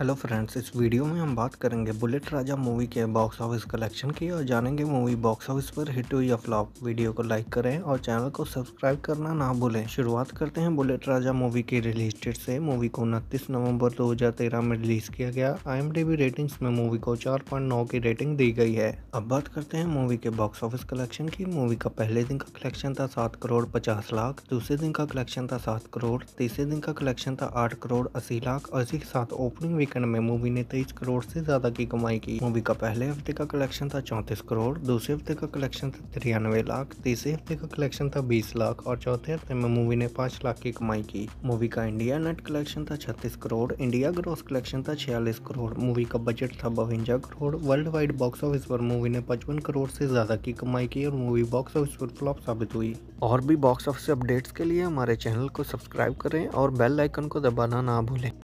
hello friends इस video में हम बात करेंगे बुलेट राजा मूवी के बॉक्स ऑफिस कलेक्शन की और जानेंगे मूवी बॉक्स ऑफिस पर हिट हुई या फ्लॉप वीडियो को लाइक करें और चैनल को सब्सक्राइब करना ना भूलें शुरुआत करते हैं बुलेट राजा मूवी के रिलीज डेट से मूवी को उनतीस नवंबर 2013 में रिलीज किया गया आई रेटिंग्स में मूवी को चार की रेटिंग दी गई है अब बात करते हैं मूवी के बॉक्स ऑफिस कलेक्शन की मूवी का पहले दिन का कलेक्शन था सात करोड़ पचास लाख दूसरे दिन का कलेक्शन था सात करोड़ तीसरे दिन का कलेक्शन था आठ करोड़ अस्सी लाख और इसी के साथ ओपनिंग वीकेंड में मूवी ने तेईस करोड़ से ज्यादा की कमाई की मूवी का पहले हफ्ते का कलेक्शन था चौंतीस करोड़ दूसरे हफ्ते का कलेक्शन था तिरानवे लाख तीसरे हफ्ते का कलेक्शन था बीस लाख और चौथे हफ्ते में मूवी ने पांच लाख की कमाई की मूवी का इंडिया नेट कलेक्शन था छत्तीस करोड़ इंडिया ग्रॉस कलेक्शन था छियालीस करोड़ मूवी का बजट था बवंजा crore worldwide box office पर मूवी ने पचपन करोड़ से ज्यादा की कमाई की और मूवी बॉक्स ऑफिस पर फ्लॉप साबित हुई और भी बॉक्स ऑफिस अपडेट्स के लिए हमारे चैनल को सब्सक्राइब करें और बेल आइकन को दबाना ना भूलें